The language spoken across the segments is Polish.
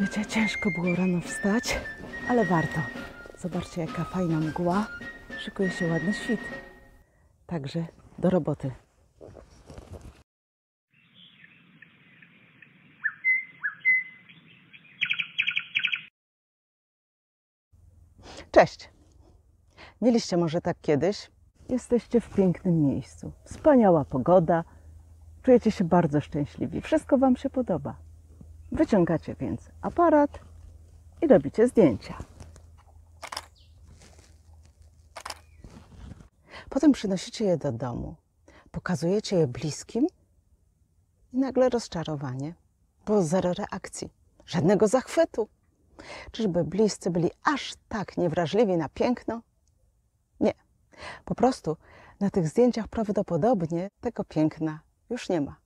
Wiecie, ciężko było rano wstać, ale warto. Zobaczcie, jaka fajna mgła. Szykuje się ładny świt. Także do roboty. Cześć! Mieliście może tak kiedyś? Jesteście w pięknym miejscu. Wspaniała pogoda. Czujecie się bardzo szczęśliwi. Wszystko Wam się podoba Wyciągacie więc aparat i robicie zdjęcia. Potem przynosicie je do domu, pokazujecie je bliskim i nagle rozczarowanie, bo zero reakcji, żadnego zachwytu. Czyżby bliscy byli aż tak niewrażliwi na piękno? Nie. Po prostu na tych zdjęciach prawdopodobnie tego piękna już nie ma.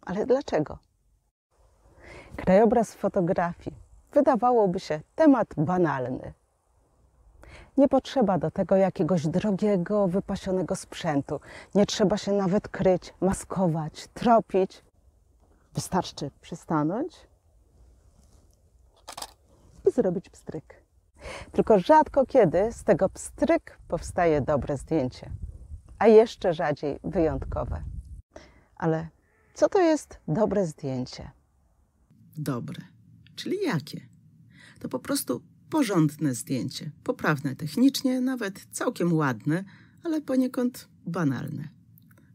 Ale dlaczego? Krajobraz fotografii. Wydawałoby się temat banalny. Nie potrzeba do tego jakiegoś drogiego, wypasionego sprzętu. Nie trzeba się nawet kryć, maskować, tropić. Wystarczy przystanąć i zrobić pstryk. Tylko rzadko kiedy z tego pstryk powstaje dobre zdjęcie, a jeszcze rzadziej wyjątkowe. Ale co to jest dobre zdjęcie? dobre. Czyli jakie? To po prostu porządne zdjęcie, poprawne technicznie, nawet całkiem ładne, ale poniekąd banalne.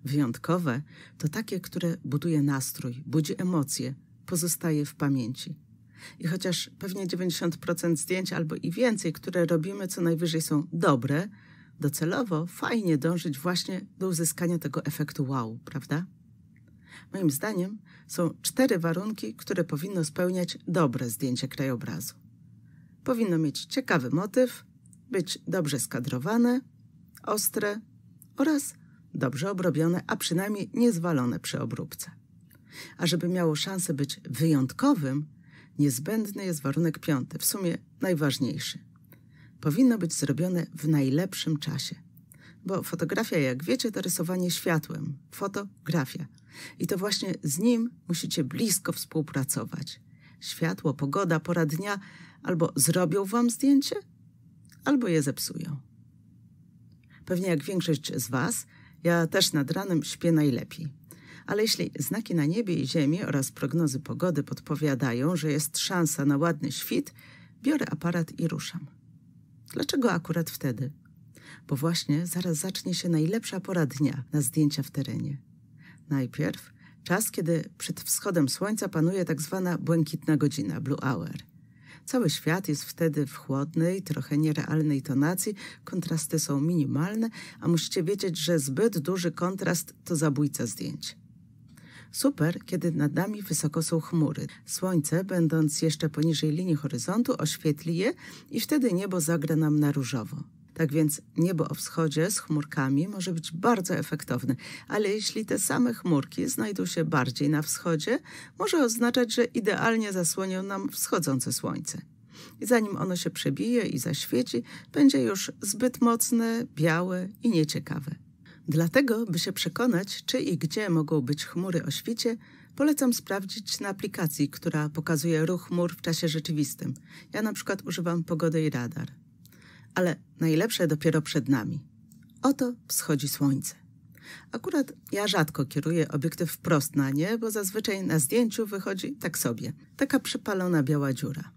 Wyjątkowe to takie, które buduje nastrój, budzi emocje, pozostaje w pamięci. I chociaż pewnie 90% zdjęć albo i więcej, które robimy, co najwyżej są dobre, docelowo fajnie dążyć właśnie do uzyskania tego efektu wow, prawda? Moim zdaniem są cztery warunki, które powinno spełniać dobre zdjęcie krajobrazu. Powinno mieć ciekawy motyw, być dobrze skadrowane, ostre oraz dobrze obrobione, a przynajmniej niezwalone przy obróbce. A żeby miało szansę być wyjątkowym, niezbędny jest warunek piąty, w sumie najważniejszy. Powinno być zrobione w najlepszym czasie, bo fotografia, jak wiecie, to rysowanie światłem, fotografia – i to właśnie z nim musicie blisko współpracować. Światło, pogoda, pora dnia albo zrobią wam zdjęcie, albo je zepsują. Pewnie jak większość z was, ja też nad ranem śpię najlepiej. Ale jeśli znaki na niebie i ziemi oraz prognozy pogody podpowiadają, że jest szansa na ładny świt, biorę aparat i ruszam. Dlaczego akurat wtedy? Bo właśnie zaraz zacznie się najlepsza pora dnia na zdjęcia w terenie najpierw czas, kiedy przed wschodem słońca panuje tak zwana błękitna godzina, blue hour. Cały świat jest wtedy w chłodnej, trochę nierealnej tonacji, kontrasty są minimalne, a musicie wiedzieć, że zbyt duży kontrast to zabójca zdjęć. Super, kiedy nad nami wysoko są chmury. Słońce, będąc jeszcze poniżej linii horyzontu, oświetli je i wtedy niebo zagra nam na różowo. Tak więc niebo o wschodzie z chmurkami może być bardzo efektowne, ale jeśli te same chmurki znajdą się bardziej na wschodzie, może oznaczać, że idealnie zasłonią nam wschodzące słońce. I zanim ono się przebije i zaświeci, będzie już zbyt mocne, białe i nieciekawe. Dlatego, by się przekonać, czy i gdzie mogą być chmury o świcie, polecam sprawdzić na aplikacji, która pokazuje ruch chmur w czasie rzeczywistym. Ja na przykład używam pogody i radar ale najlepsze dopiero przed nami. Oto wschodzi słońce. Akurat ja rzadko kieruję obiektyw wprost na nie, bo zazwyczaj na zdjęciu wychodzi tak sobie, taka przypalona biała dziura.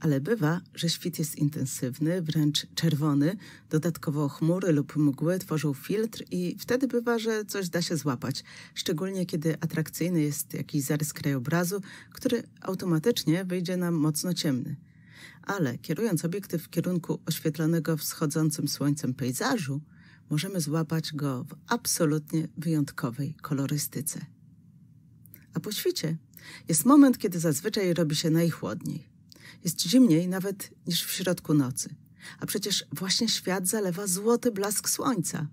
Ale bywa, że świt jest intensywny, wręcz czerwony, dodatkowo chmury lub mgły tworzą filtr i wtedy bywa, że coś da się złapać, szczególnie kiedy atrakcyjny jest jakiś zarys krajobrazu, który automatycznie wyjdzie nam mocno ciemny ale kierując obiektyw w kierunku oświetlonego wschodzącym słońcem pejzażu, możemy złapać go w absolutnie wyjątkowej kolorystyce. A po świcie jest moment, kiedy zazwyczaj robi się najchłodniej. Jest zimniej nawet niż w środku nocy. A przecież właśnie świat zalewa złoty blask słońca.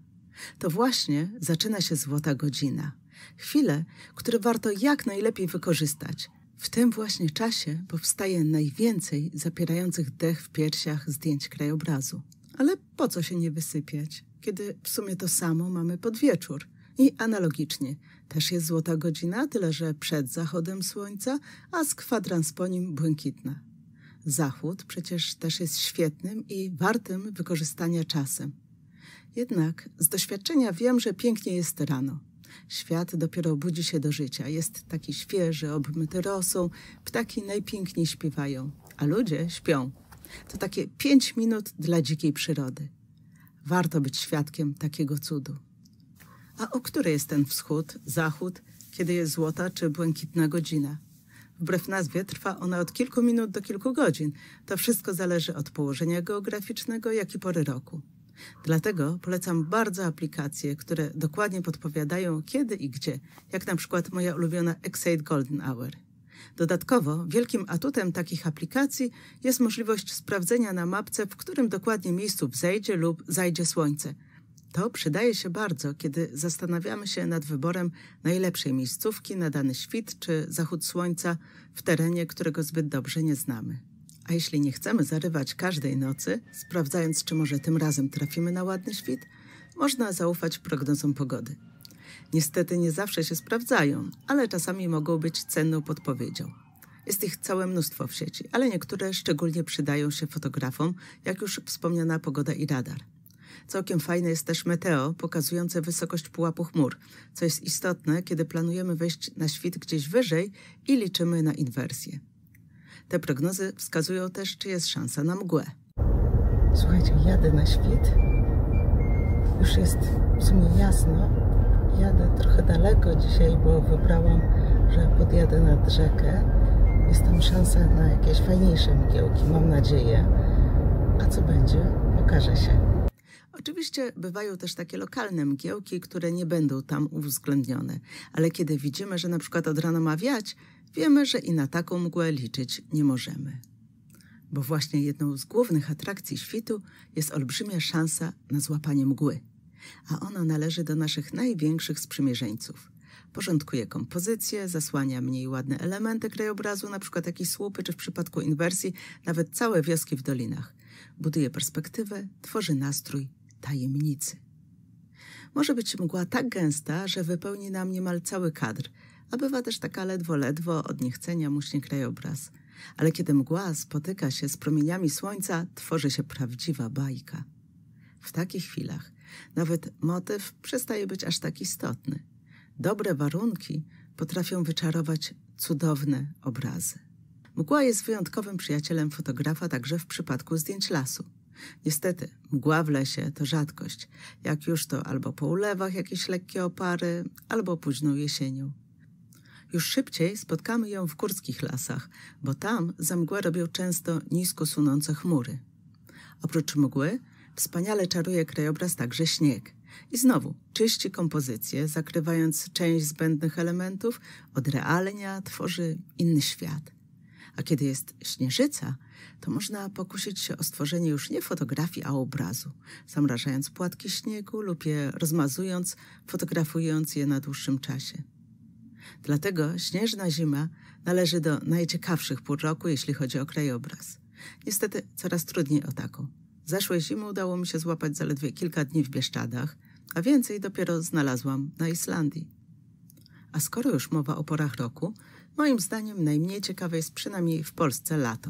To właśnie zaczyna się złota godzina. Chwilę, które warto jak najlepiej wykorzystać – w tym właśnie czasie powstaje najwięcej zapierających dech w piersiach zdjęć krajobrazu. Ale po co się nie wysypiać, kiedy w sumie to samo mamy pod wieczór? I analogicznie, też jest złota godzina, tyle że przed zachodem słońca, a z kwadrans po nim błękitna. Zachód przecież też jest świetnym i wartym wykorzystania czasem. Jednak z doświadczenia wiem, że pięknie jest rano. Świat dopiero budzi się do życia. Jest taki świeży, obmyty rosą. Ptaki najpiękniej śpiewają, a ludzie śpią. To takie pięć minut dla dzikiej przyrody. Warto być świadkiem takiego cudu. A o który jest ten wschód, zachód, kiedy jest złota czy błękitna godzina? Wbrew nazwie trwa ona od kilku minut do kilku godzin. To wszystko zależy od położenia geograficznego, jak i pory roku. Dlatego polecam bardzo aplikacje, które dokładnie podpowiadają kiedy i gdzie, jak na przykład moja ulubiona X8 Golden Hour. Dodatkowo wielkim atutem takich aplikacji jest możliwość sprawdzenia na mapce, w którym dokładnie miejscu wzejdzie lub zajdzie słońce. To przydaje się bardzo, kiedy zastanawiamy się nad wyborem najlepszej miejscówki na dany świt czy zachód słońca w terenie, którego zbyt dobrze nie znamy. A jeśli nie chcemy zarywać każdej nocy, sprawdzając, czy może tym razem trafimy na ładny świt, można zaufać prognozom pogody. Niestety nie zawsze się sprawdzają, ale czasami mogą być cenną podpowiedzią. Jest ich całe mnóstwo w sieci, ale niektóre szczególnie przydają się fotografom, jak już wspomniana pogoda i radar. Całkiem fajne jest też meteo, pokazujące wysokość pułapu chmur, co jest istotne, kiedy planujemy wejść na świt gdzieś wyżej i liczymy na inwersję. Te prognozy wskazują też, czy jest szansa na mgłę. Słuchajcie, jadę na świt. Już jest w sumie jasno. Jadę trochę daleko dzisiaj, bo wybrałam, że podjadę nad rzekę. Jest tam szansa na jakieś fajniejsze mgiełki, mam nadzieję. A co będzie, okaże się. Oczywiście bywają też takie lokalne mgiełki, które nie będą tam uwzględnione, ale kiedy widzimy, że na przykład od rana ma wiać, wiemy, że i na taką mgłę liczyć nie możemy. Bo właśnie jedną z głównych atrakcji świtu jest olbrzymia szansa na złapanie mgły, a ona należy do naszych największych sprzymierzeńców. Porządkuje kompozycję, zasłania mniej ładne elementy krajobrazu, np. jakieś słupy, czy w przypadku inwersji nawet całe wioski w dolinach. Buduje perspektywę, tworzy nastrój tajemnicy. Może być mgła tak gęsta, że wypełni nam niemal cały kadr – a bywa też taka ledwo, ledwo od niechcenia muśnie krajobraz. Ale kiedy mgła spotyka się z promieniami słońca, tworzy się prawdziwa bajka. W takich chwilach nawet motyw przestaje być aż tak istotny. Dobre warunki potrafią wyczarować cudowne obrazy. Mgła jest wyjątkowym przyjacielem fotografa także w przypadku zdjęć lasu. Niestety, mgła w lesie to rzadkość, jak już to albo po ulewach jakieś lekkie opary, albo późną jesienią. Już szybciej spotkamy ją w górskich lasach, bo tam za mgłę robią często nisko sunące chmury. Oprócz mgły wspaniale czaruje krajobraz także śnieg. I znowu czyści kompozycję, zakrywając część zbędnych elementów, odrealnia, tworzy inny świat. A kiedy jest śnieżyca, to można pokusić się o stworzenie już nie fotografii, a obrazu, zamrażając płatki śniegu lub je rozmazując, fotografując je na dłuższym czasie. Dlatego śnieżna zima należy do najciekawszych pół roku, jeśli chodzi o krajobraz. Niestety coraz trudniej o taką. Zeszłej zimy udało mi się złapać zaledwie kilka dni w Bieszczadach, a więcej dopiero znalazłam na Islandii. A skoro już mowa o porach roku, moim zdaniem najmniej ciekawe jest przynajmniej w Polsce lato.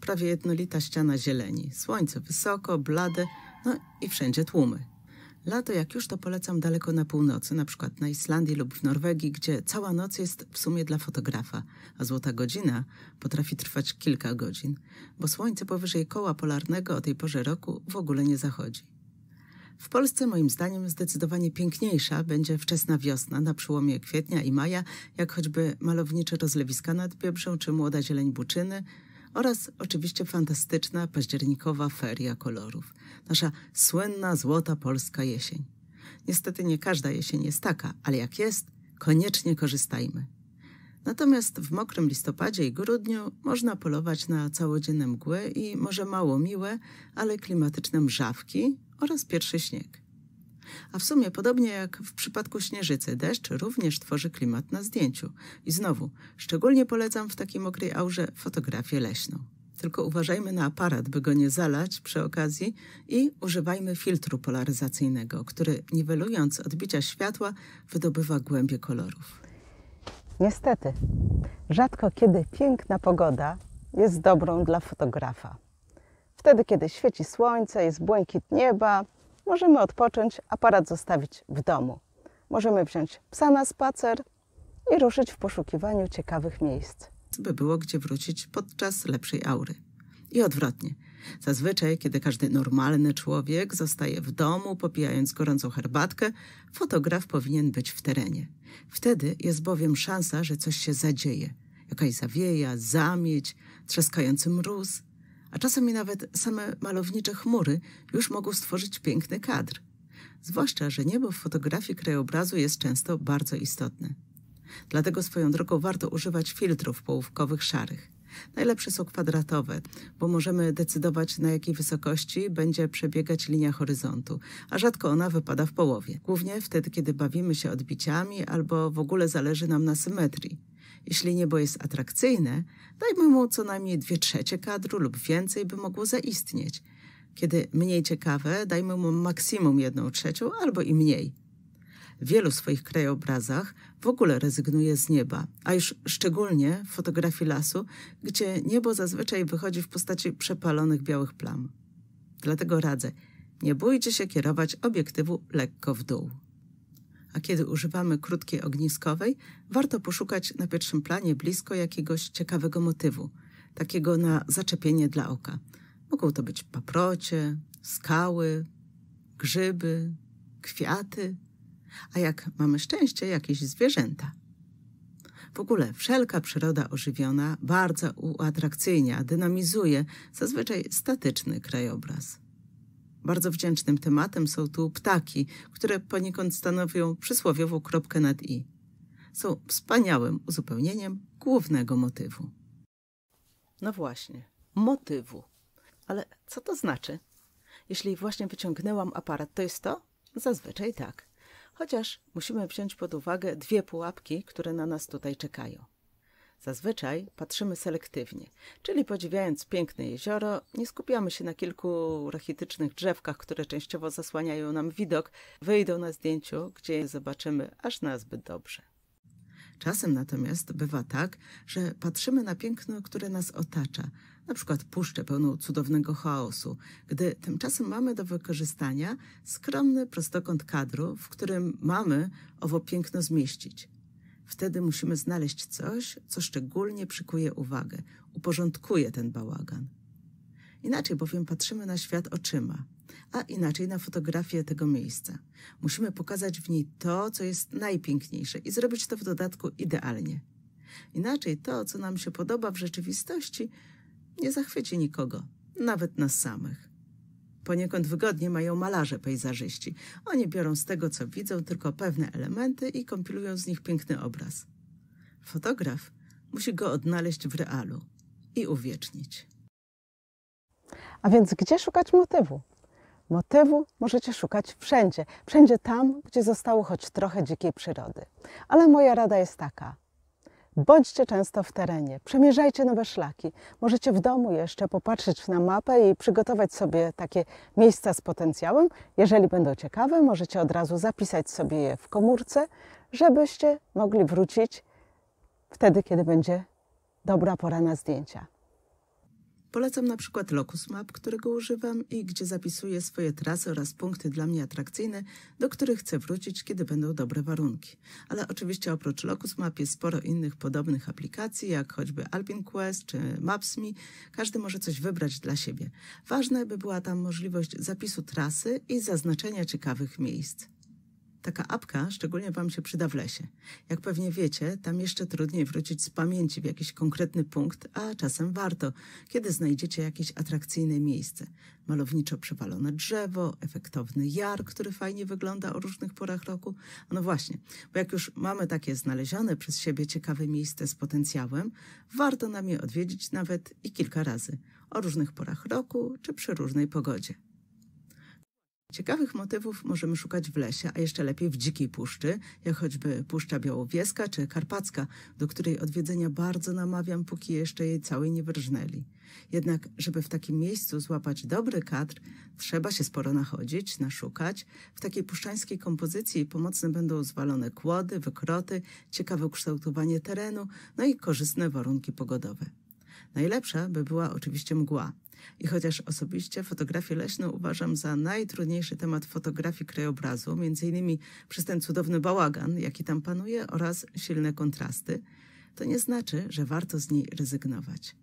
Prawie jednolita ściana zieleni, słońce wysoko, blade, no i wszędzie tłumy. Lato, jak już, to polecam daleko na północy, na przykład na Islandii lub w Norwegii, gdzie cała noc jest w sumie dla fotografa, a złota godzina potrafi trwać kilka godzin, bo słońce powyżej koła polarnego o tej porze roku w ogóle nie zachodzi. W Polsce moim zdaniem zdecydowanie piękniejsza będzie wczesna wiosna na przełomie kwietnia i maja, jak choćby malownicze rozlewiska nad Biebrzą czy młoda zieleń Buczyny – oraz oczywiście fantastyczna październikowa feria kolorów, nasza słynna złota polska jesień. Niestety nie każda jesień jest taka, ale jak jest, koniecznie korzystajmy. Natomiast w mokrym listopadzie i grudniu można polować na całodzienne mgły i może mało miłe, ale klimatyczne mrzawki oraz pierwszy śnieg. A w sumie, podobnie jak w przypadku śnieżycy, deszcz również tworzy klimat na zdjęciu. I znowu, szczególnie polecam w takiej mokrej aurze fotografię leśną. Tylko uważajmy na aparat, by go nie zalać przy okazji i używajmy filtru polaryzacyjnego, który niwelując odbicia światła wydobywa głębie kolorów. Niestety, rzadko kiedy piękna pogoda jest dobrą dla fotografa. Wtedy, kiedy świeci słońce, jest błękit nieba, możemy odpocząć, aparat zostawić w domu. Możemy wziąć psa na spacer i ruszyć w poszukiwaniu ciekawych miejsc. By było gdzie wrócić podczas lepszej aury. I odwrotnie. Zazwyczaj, kiedy każdy normalny człowiek zostaje w domu, popijając gorącą herbatkę, fotograf powinien być w terenie. Wtedy jest bowiem szansa, że coś się zadzieje. Jakaś zawieja, zamieć, trzaskający mróz – a czasami nawet same malownicze chmury już mogą stworzyć piękny kadr. Zwłaszcza, że niebo w fotografii krajobrazu jest często bardzo istotne. Dlatego swoją drogą warto używać filtrów połówkowych szarych. Najlepsze są kwadratowe, bo możemy decydować na jakiej wysokości będzie przebiegać linia horyzontu, a rzadko ona wypada w połowie. Głównie wtedy, kiedy bawimy się odbiciami albo w ogóle zależy nam na symetrii. Jeśli niebo jest atrakcyjne, dajmy mu co najmniej dwie trzecie kadru lub więcej, by mogło zaistnieć. Kiedy mniej ciekawe, dajmy mu maksimum jedną trzecią albo i mniej. W wielu swoich krajobrazach w ogóle rezygnuje z nieba, a już szczególnie w fotografii lasu, gdzie niebo zazwyczaj wychodzi w postaci przepalonych białych plam. Dlatego radzę, nie bójcie się kierować obiektywu lekko w dół a kiedy używamy krótkiej ogniskowej, warto poszukać na pierwszym planie blisko jakiegoś ciekawego motywu, takiego na zaczepienie dla oka. Mogą to być paprocie, skały, grzyby, kwiaty, a jak mamy szczęście, jakieś zwierzęta. W ogóle wszelka przyroda ożywiona bardzo uatrakcyjnia, dynamizuje zazwyczaj statyczny krajobraz bardzo wdzięcznym tematem są tu ptaki, które poniekąd stanowią przysłowiową kropkę nad i. Są wspaniałym uzupełnieniem głównego motywu. No właśnie, motywu. Ale co to znaczy? Jeśli właśnie wyciągnęłam aparat, to jest to? Zazwyczaj tak. Chociaż musimy wziąć pod uwagę dwie pułapki, które na nas tutaj czekają. Zazwyczaj patrzymy selektywnie, czyli podziwiając piękne jezioro, nie skupiamy się na kilku rachitycznych drzewkach, które częściowo zasłaniają nam widok, wyjdą na zdjęciu, gdzie je zobaczymy aż nazbyt dobrze. Czasem natomiast bywa tak, że patrzymy na piękno, które nas otacza, na przykład puszczę pełną cudownego chaosu, gdy tymczasem mamy do wykorzystania skromny prostokąt kadru, w którym mamy owo piękno zmieścić. Wtedy musimy znaleźć coś, co szczególnie przykuje uwagę, uporządkuje ten bałagan. Inaczej bowiem patrzymy na świat oczyma, a inaczej na fotografię tego miejsca. Musimy pokazać w niej to, co jest najpiękniejsze i zrobić to w dodatku idealnie. Inaczej to, co nam się podoba w rzeczywistości, nie zachwyci nikogo, nawet nas samych poniekąd wygodnie mają malarze pejzażyści. Oni biorą z tego, co widzą, tylko pewne elementy i kompilują z nich piękny obraz. Fotograf musi go odnaleźć w realu i uwiecznić. A więc gdzie szukać motywu? Motywu możecie szukać wszędzie, wszędzie tam, gdzie zostało choć trochę dzikiej przyrody. Ale moja rada jest taka: Bądźcie często w terenie, przemierzajcie nowe szlaki. Możecie w domu jeszcze popatrzeć na mapę i przygotować sobie takie miejsca z potencjałem. Jeżeli będą ciekawe, możecie od razu zapisać sobie je w komórce, żebyście mogli wrócić wtedy, kiedy będzie dobra pora na zdjęcia. Polecam na przykład Locus Map, którego używam i gdzie zapisuję swoje trasy oraz punkty dla mnie atrakcyjne, do których chcę wrócić, kiedy będą dobre warunki. Ale oczywiście oprócz Locus Map jest sporo innych podobnych aplikacji, jak choćby Alpine Quest czy Maps.me. Każdy może coś wybrać dla siebie. Ważne, by była tam możliwość zapisu trasy i zaznaczenia ciekawych miejsc. Taka apka szczególnie Wam się przyda w lesie. Jak pewnie wiecie, tam jeszcze trudniej wrócić z pamięci w jakiś konkretny punkt, a czasem warto, kiedy znajdziecie jakieś atrakcyjne miejsce. Malowniczo przewalone drzewo, efektowny jar, który fajnie wygląda o różnych porach roku. No właśnie, bo jak już mamy takie znalezione przez siebie ciekawe miejsce z potencjałem, warto nam je odwiedzić nawet i kilka razy, o różnych porach roku czy przy różnej pogodzie. Ciekawych motywów możemy szukać w lesie, a jeszcze lepiej w dzikiej puszczy, jak choćby Puszcza Białowieska czy Karpacka, do której odwiedzenia bardzo namawiam, póki jeszcze jej całej nie wyrżnęli. Jednak, żeby w takim miejscu złapać dobry kadr, trzeba się sporo nachodzić, naszukać. W takiej puszczańskiej kompozycji pomocne będą zwalone kłody, wykroty, ciekawe ukształtowanie terenu, no i korzystne warunki pogodowe. Najlepsza by była oczywiście mgła. I chociaż osobiście fotografię leśną uważam za najtrudniejszy temat fotografii krajobrazu, między innymi przez ten cudowny bałagan, jaki tam panuje oraz silne kontrasty, to nie znaczy, że warto z niej rezygnować.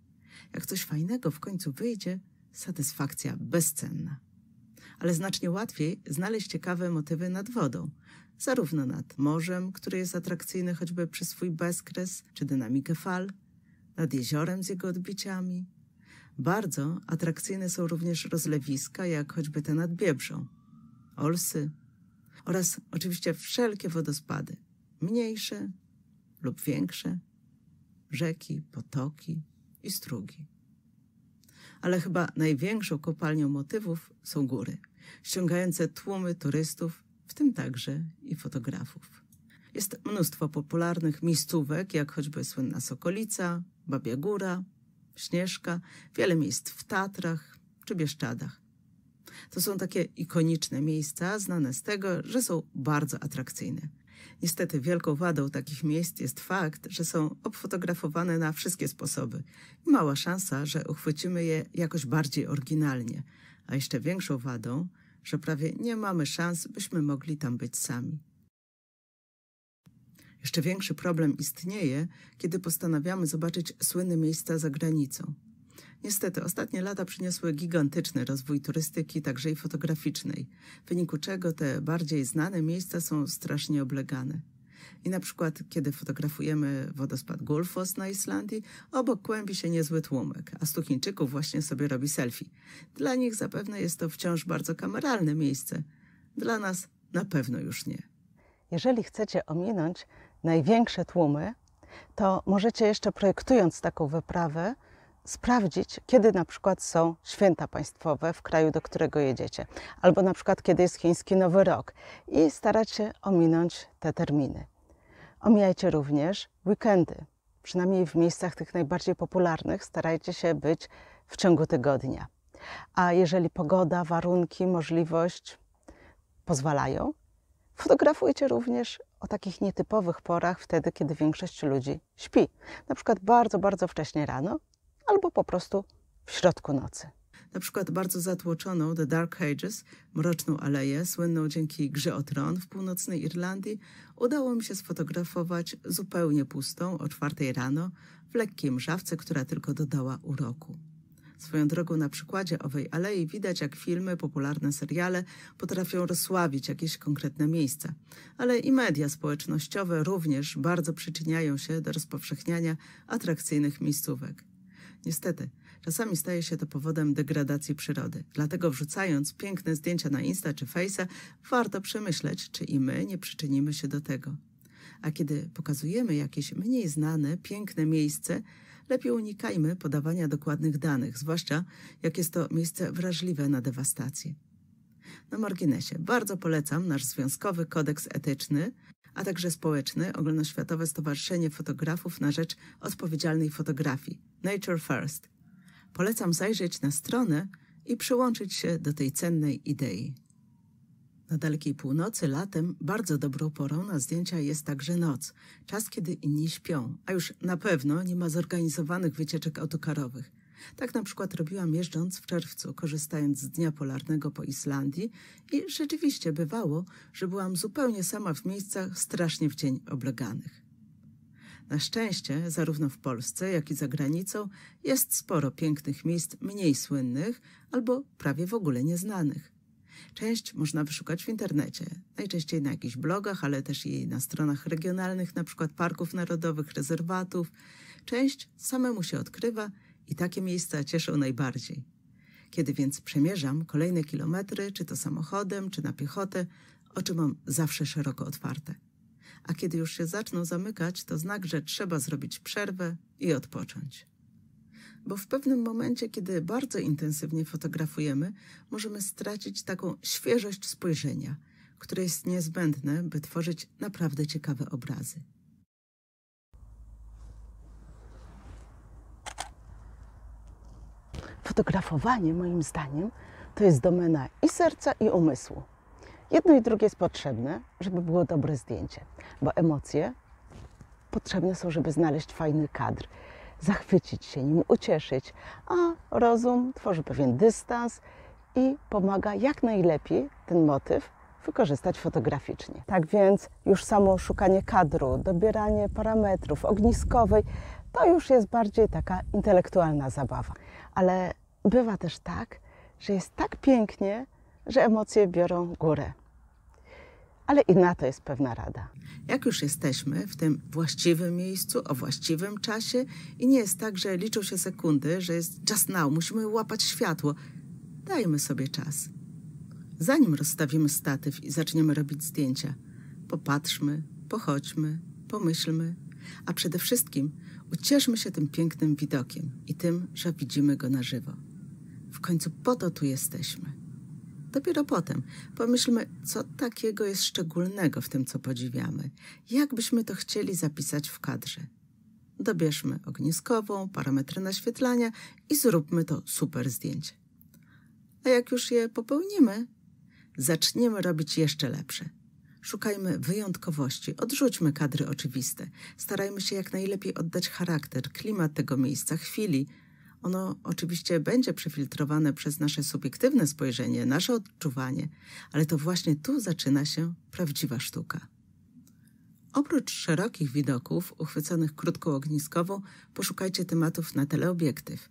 Jak coś fajnego w końcu wyjdzie, satysfakcja bezcenna. Ale znacznie łatwiej znaleźć ciekawe motywy nad wodą, zarówno nad morzem, które jest atrakcyjne choćby przez swój bezkres czy dynamikę fal, nad jeziorem z jego odbiciami, bardzo atrakcyjne są również rozlewiska, jak choćby te nad Biebrzą, Olsy oraz oczywiście wszelkie wodospady, mniejsze lub większe, rzeki, potoki i strugi. Ale chyba największą kopalnią motywów są góry, ściągające tłumy turystów, w tym także i fotografów. Jest mnóstwo popularnych miejscówek, jak choćby słynna Sokolica, Babia Góra, Śnieżka, wiele miejsc w Tatrach czy Bieszczadach. To są takie ikoniczne miejsca, znane z tego, że są bardzo atrakcyjne. Niestety wielką wadą takich miejsc jest fakt, że są obfotografowane na wszystkie sposoby i mała szansa, że uchwycimy je jakoś bardziej oryginalnie, a jeszcze większą wadą, że prawie nie mamy szans, byśmy mogli tam być sami. Jeszcze większy problem istnieje, kiedy postanawiamy zobaczyć słynne miejsca za granicą. Niestety, ostatnie lata przyniosły gigantyczny rozwój turystyki, także i fotograficznej, w wyniku czego te bardziej znane miejsca są strasznie oblegane. I na przykład, kiedy fotografujemy wodospad Gulfos na Islandii, obok kłębi się niezły tłumek, a stu Chińczyków właśnie sobie robi selfie. Dla nich zapewne jest to wciąż bardzo kameralne miejsce. Dla nas na pewno już nie. Jeżeli chcecie ominąć największe tłumy, to możecie jeszcze projektując taką wyprawę, sprawdzić, kiedy na przykład są święta państwowe w kraju, do którego jedziecie, albo na przykład kiedy jest chiński Nowy Rok i starać się ominąć te terminy. Omijajcie również weekendy. Przynajmniej w miejscach tych najbardziej popularnych starajcie się być w ciągu tygodnia. A jeżeli pogoda, warunki, możliwość pozwalają, fotografujcie również o takich nietypowych porach, wtedy, kiedy większość ludzi śpi. Na przykład bardzo, bardzo wcześnie rano, albo po prostu w środku nocy. Na przykład bardzo zatłoczoną The Dark Ages, mroczną aleję, słynną dzięki grze o tron w północnej Irlandii, udało mi się sfotografować zupełnie pustą o czwartej rano w lekkiej mrzawce, która tylko dodała uroku. Swoją drogą na przykładzie owej alei widać, jak filmy, popularne seriale potrafią rozsławić jakieś konkretne miejsca. Ale i media społecznościowe również bardzo przyczyniają się do rozpowszechniania atrakcyjnych miejscówek. Niestety, czasami staje się to powodem degradacji przyrody. Dlatego wrzucając piękne zdjęcia na Insta czy Face'a, warto przemyśleć, czy i my nie przyczynimy się do tego. A kiedy pokazujemy jakieś mniej znane, piękne miejsce, Lepiej unikajmy podawania dokładnych danych, zwłaszcza jak jest to miejsce wrażliwe na dewastację. Na marginesie bardzo polecam nasz Związkowy Kodeks Etyczny, a także Społeczny Ogólnoświatowe Stowarzyszenie Fotografów na rzecz Odpowiedzialnej Fotografii Nature First. Polecam zajrzeć na stronę i przyłączyć się do tej cennej idei. Na dalekiej północy latem bardzo dobrą porą na zdjęcia jest także noc, czas kiedy inni śpią, a już na pewno nie ma zorganizowanych wycieczek autokarowych. Tak na przykład robiłam jeżdżąc w czerwcu, korzystając z dnia polarnego po Islandii i rzeczywiście bywało, że byłam zupełnie sama w miejscach strasznie w cień obleganych. Na szczęście, zarówno w Polsce, jak i za granicą jest sporo pięknych miejsc mniej słynnych albo prawie w ogóle nieznanych. Część można wyszukać w internecie, najczęściej na jakichś blogach, ale też i na stronach regionalnych, na przykład parków narodowych, rezerwatów. Część samemu się odkrywa i takie miejsca cieszą najbardziej. Kiedy więc przemierzam kolejne kilometry, czy to samochodem, czy na piechotę, oczy mam zawsze szeroko otwarte. A kiedy już się zaczną zamykać, to znak, że trzeba zrobić przerwę i odpocząć bo w pewnym momencie, kiedy bardzo intensywnie fotografujemy, możemy stracić taką świeżość spojrzenia, które jest niezbędne, by tworzyć naprawdę ciekawe obrazy. Fotografowanie, moim zdaniem, to jest domena i serca, i umysłu. Jedno i drugie jest potrzebne, żeby było dobre zdjęcie, bo emocje potrzebne są, żeby znaleźć fajny kadr zachwycić się nim, ucieszyć, a rozum tworzy pewien dystans i pomaga jak najlepiej ten motyw wykorzystać fotograficznie. Tak więc już samo szukanie kadru, dobieranie parametrów ogniskowej to już jest bardziej taka intelektualna zabawa. Ale bywa też tak, że jest tak pięknie, że emocje biorą górę ale i na to jest pewna rada. Jak już jesteśmy w tym właściwym miejscu, o właściwym czasie i nie jest tak, że liczą się sekundy, że jest just now, musimy łapać światło. Dajmy sobie czas. Zanim rozstawimy statyw i zaczniemy robić zdjęcia, popatrzmy, pochodźmy, pomyślmy, a przede wszystkim ucieszmy się tym pięknym widokiem i tym, że widzimy go na żywo. W końcu po to tu jesteśmy. Dopiero potem pomyślmy, co takiego jest szczególnego w tym, co podziwiamy. Jak byśmy to chcieli zapisać w kadrze? Dobierzmy ogniskową, parametry naświetlania i zróbmy to super zdjęcie. A jak już je popełnimy, zaczniemy robić jeszcze lepsze. Szukajmy wyjątkowości, odrzućmy kadry oczywiste. Starajmy się jak najlepiej oddać charakter, klimat tego miejsca, chwili – ono oczywiście będzie przefiltrowane przez nasze subiektywne spojrzenie, nasze odczuwanie, ale to właśnie tu zaczyna się prawdziwa sztuka. Oprócz szerokich widoków, uchwyconych krótką poszukajcie tematów na teleobiektyw.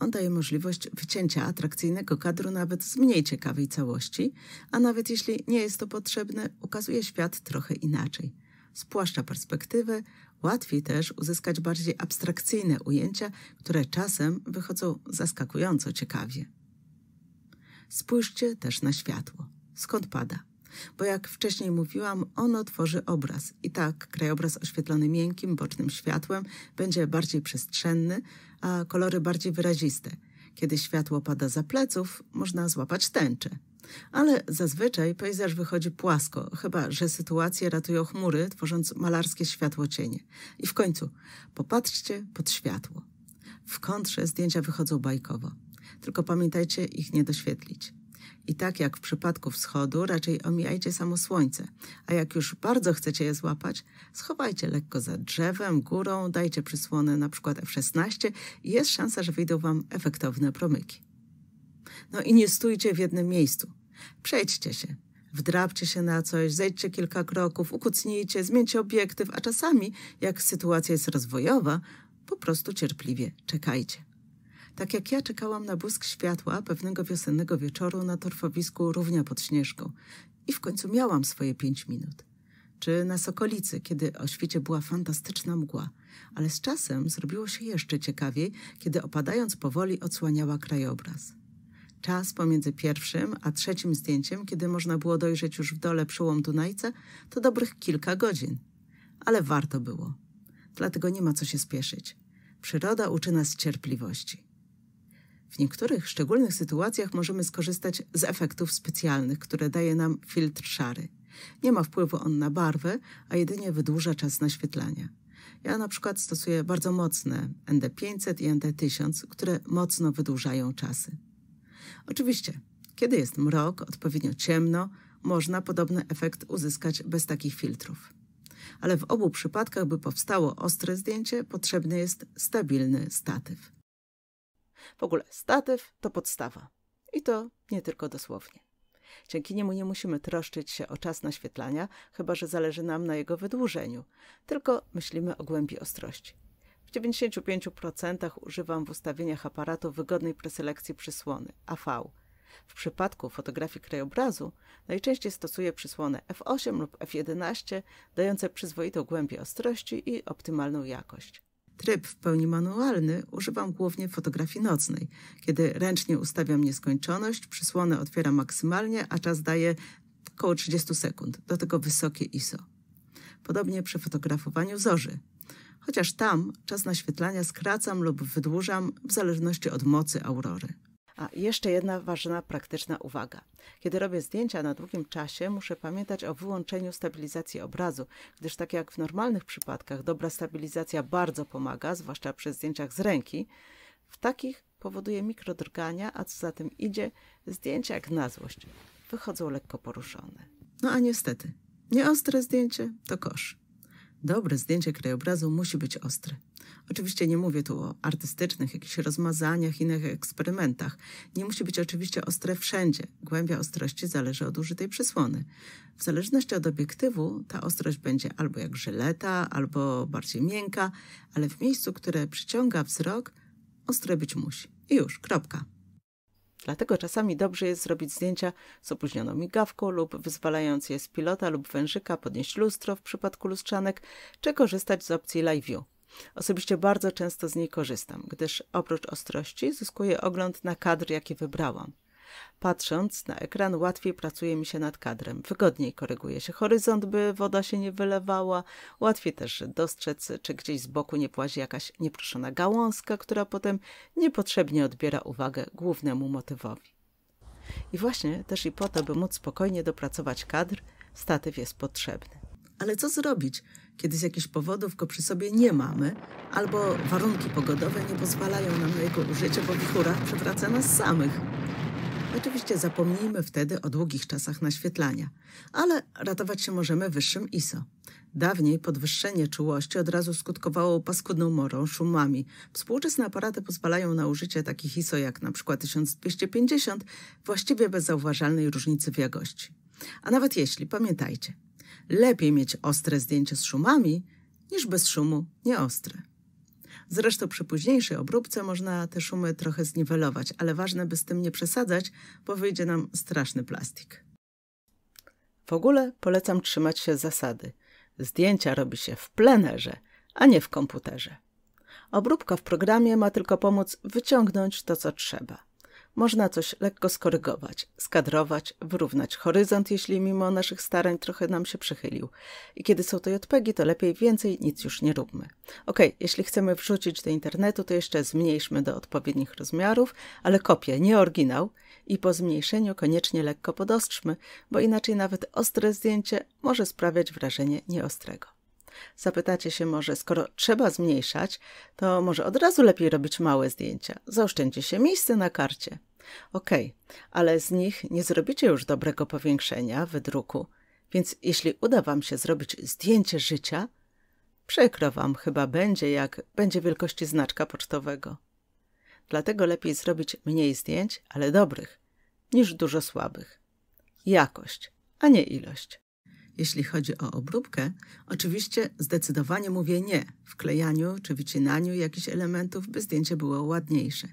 On daje możliwość wycięcia atrakcyjnego kadru nawet z mniej ciekawej całości, a nawet jeśli nie jest to potrzebne, ukazuje świat trochę inaczej. Spłaszcza perspektywę, Łatwiej też uzyskać bardziej abstrakcyjne ujęcia, które czasem wychodzą zaskakująco ciekawie. Spójrzcie też na światło. Skąd pada? Bo jak wcześniej mówiłam, ono tworzy obraz i tak krajobraz oświetlony miękkim, bocznym światłem będzie bardziej przestrzenny, a kolory bardziej wyraziste. Kiedy światło pada za pleców, można złapać tęczę. Ale zazwyczaj pejzaż wychodzi płasko, chyba że sytuację ratują chmury, tworząc malarskie światło cienie. I w końcu, popatrzcie pod światło. W kontrze zdjęcia wychodzą bajkowo. Tylko pamiętajcie ich nie doświetlić. I tak jak w przypadku wschodu, raczej omijajcie samo słońce, a jak już bardzo chcecie je złapać, schowajcie lekko za drzewem, górą, dajcie przysłonę na przykład F16 i jest szansa, że wyjdą Wam efektowne promyki. No i nie stójcie w jednym miejscu. Przejdźcie się, wdrapcie się na coś, zejdźcie kilka kroków, ukucnijcie, zmieńcie obiektyw, a czasami, jak sytuacja jest rozwojowa, po prostu cierpliwie czekajcie. Tak jak ja czekałam na błysk światła pewnego wiosennego wieczoru na torfowisku Równia pod Śnieżką i w końcu miałam swoje pięć minut. Czy na Sokolicy, kiedy o świcie była fantastyczna mgła, ale z czasem zrobiło się jeszcze ciekawiej, kiedy opadając powoli odsłaniała krajobraz. Czas pomiędzy pierwszym a trzecim zdjęciem, kiedy można było dojrzeć już w dole przełom Dunajca, to dobrych kilka godzin. Ale warto było. Dlatego nie ma co się spieszyć. Przyroda uczy nas cierpliwości. W niektórych szczególnych sytuacjach możemy skorzystać z efektów specjalnych, które daje nam filtr szary. Nie ma wpływu on na barwę, a jedynie wydłuża czas naświetlania. Ja na przykład stosuję bardzo mocne ND500 i ND1000, które mocno wydłużają czasy. Oczywiście, kiedy jest mrok, odpowiednio ciemno, można podobny efekt uzyskać bez takich filtrów. Ale w obu przypadkach, by powstało ostre zdjęcie, potrzebny jest stabilny statyw. W ogóle statyw to podstawa. I to nie tylko dosłownie. Dzięki niemu nie musimy troszczyć się o czas naświetlania, chyba że zależy nam na jego wydłużeniu, tylko myślimy o głębi ostrości. W 95% używam w ustawieniach aparatu wygodnej preselekcji przysłony AV. W przypadku fotografii krajobrazu najczęściej stosuję przysłonę F8 lub F11, dające przyzwoitą głębię ostrości i optymalną jakość. Tryb w pełni manualny używam głównie fotografii nocnej, kiedy ręcznie ustawiam nieskończoność, przysłonę otwieram maksymalnie, a czas daje około 30 sekund, do tego wysokie ISO. Podobnie przy fotografowaniu zorzy chociaż tam czas naświetlania skracam lub wydłużam w zależności od mocy aurory. A jeszcze jedna ważna praktyczna uwaga. Kiedy robię zdjęcia na długim czasie, muszę pamiętać o wyłączeniu stabilizacji obrazu, gdyż tak jak w normalnych przypadkach dobra stabilizacja bardzo pomaga, zwłaszcza przy zdjęciach z ręki, w takich powoduje mikrodrgania, a co za tym idzie, zdjęcia jak na złość wychodzą lekko poruszone. No a niestety, nieostre zdjęcie to kosz. Dobre zdjęcie krajobrazu musi być ostre. Oczywiście nie mówię tu o artystycznych, jakichś rozmazaniach, innych eksperymentach. Nie musi być oczywiście ostre wszędzie. Głębia ostrości zależy od użytej przysłony. W zależności od obiektywu ta ostrość będzie albo jak żyleta, albo bardziej miękka, ale w miejscu, które przyciąga wzrok, ostre być musi. I już, kropka. Dlatego czasami dobrze jest zrobić zdjęcia z opóźnioną migawką lub wyzwalając je z pilota lub wężyka, podnieść lustro w przypadku lustrzanek, czy korzystać z opcji Live View. Osobiście bardzo często z niej korzystam, gdyż oprócz ostrości zyskuję ogląd na kadr, jaki wybrałam. Patrząc na ekran łatwiej pracuje mi się nad kadrem, wygodniej koryguje się horyzont, by woda się nie wylewała, łatwiej też dostrzec, czy gdzieś z boku nie płazi jakaś nieproszona gałązka, która potem niepotrzebnie odbiera uwagę głównemu motywowi. I właśnie też i po to, by móc spokojnie dopracować kadr, statyw jest potrzebny. Ale co zrobić, kiedy z jakichś powodów go przy sobie nie mamy, albo warunki pogodowe nie pozwalają nam na jego użycie, bo wichura przewraca nas samych? Oczywiście zapomnijmy wtedy o długich czasach naświetlania, ale ratować się możemy wyższym ISO. Dawniej podwyższenie czułości od razu skutkowało paskudną morą, szumami. Współczesne aparaty pozwalają na użycie takich ISO jak np. 1250 właściwie bez zauważalnej różnicy w jakości. A nawet jeśli, pamiętajcie, lepiej mieć ostre zdjęcie z szumami niż bez szumu nieostre. Zresztą przy późniejszej obróbce można te szumy trochę zniwelować, ale ważne, by z tym nie przesadzać, bo wyjdzie nam straszny plastik. W ogóle polecam trzymać się zasady. Zdjęcia robi się w plenerze, a nie w komputerze. Obróbka w programie ma tylko pomóc wyciągnąć to, co trzeba można coś lekko skorygować, skadrować, wyrównać horyzont, jeśli mimo naszych starań trochę nam się przychylił. I kiedy są to JPEGi, to lepiej więcej nic już nie róbmy. Ok, jeśli chcemy wrzucić do internetu, to jeszcze zmniejszmy do odpowiednich rozmiarów, ale kopię, nie oryginał i po zmniejszeniu koniecznie lekko podostrzmy, bo inaczej nawet ostre zdjęcie może sprawiać wrażenie nieostrego. Zapytacie się może, skoro trzeba zmniejszać, to może od razu lepiej robić małe zdjęcia. Zaoszczędzi się miejsce na karcie. OK, ale z nich nie zrobicie już dobrego powiększenia, wydruku. Więc jeśli uda Wam się zrobić zdjęcie życia, przykro Wam chyba będzie, jak będzie wielkości znaczka pocztowego. Dlatego lepiej zrobić mniej zdjęć, ale dobrych, niż dużo słabych. Jakość, a nie ilość jeśli chodzi o obróbkę, oczywiście zdecydowanie mówię nie wklejaniu czy wycinaniu jakichś elementów, by zdjęcie było ładniejsze.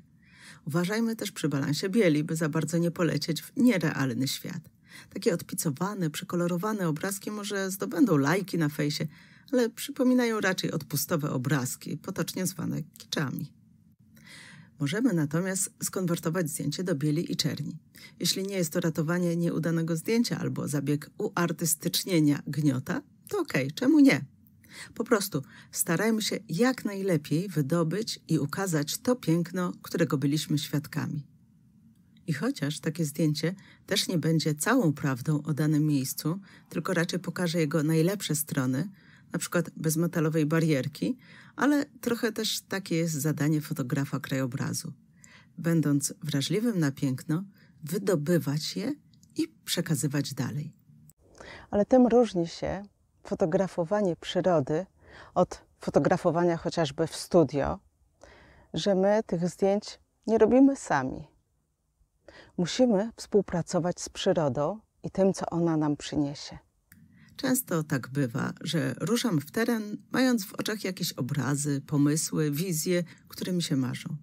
Uważajmy też przy balansie bieli, by za bardzo nie polecieć w nierealny świat. Takie odpicowane, przekolorowane obrazki może zdobędą lajki na fejsie, ale przypominają raczej odpustowe obrazki, potocznie zwane kiczami. Możemy natomiast skonwertować zdjęcie do bieli i czerni. Jeśli nie jest to ratowanie nieudanego zdjęcia albo zabieg uartystycznienia gniota, to okej, okay, czemu nie? Po prostu starajmy się jak najlepiej wydobyć i ukazać to piękno, którego byliśmy świadkami. I chociaż takie zdjęcie też nie będzie całą prawdą o danym miejscu, tylko raczej pokaże jego najlepsze strony, na przykład bez metalowej barierki, ale trochę też takie jest zadanie fotografa krajobrazu. Będąc wrażliwym na piękno, wydobywać je i przekazywać dalej. Ale tym różni się fotografowanie przyrody od fotografowania chociażby w studio, że my tych zdjęć nie robimy sami. Musimy współpracować z przyrodą i tym, co ona nam przyniesie. Często tak bywa, że ruszam w teren, mając w oczach jakieś obrazy, pomysły, wizje, które mi się marzą.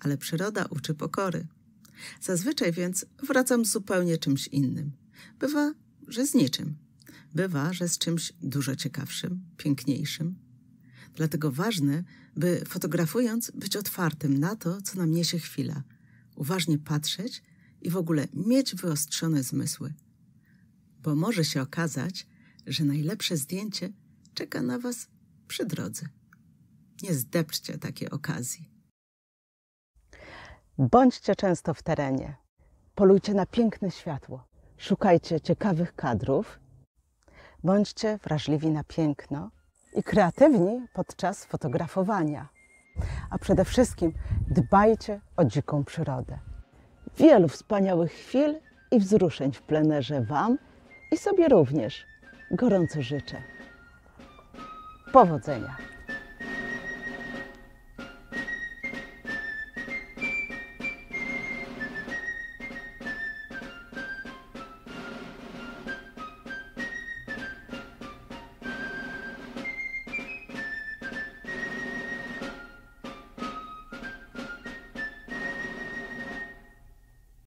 Ale przyroda uczy pokory. Zazwyczaj więc wracam z zupełnie czymś innym. Bywa, że z niczym. Bywa, że z czymś dużo ciekawszym, piękniejszym. Dlatego ważne, by fotografując być otwartym na to, co nam niesie chwila, uważnie patrzeć i w ogóle mieć wyostrzone zmysły. Bo może się okazać, że najlepsze zdjęcie czeka na was przy drodze. Nie zdepczcie takiej okazji. Bądźcie często w terenie. Polujcie na piękne światło. Szukajcie ciekawych kadrów. Bądźcie wrażliwi na piękno i kreatywni podczas fotografowania. A przede wszystkim dbajcie o dziką przyrodę. Wielu wspaniałych chwil i wzruszeń w plenerze Wam i sobie również gorąco życzę. Powodzenia!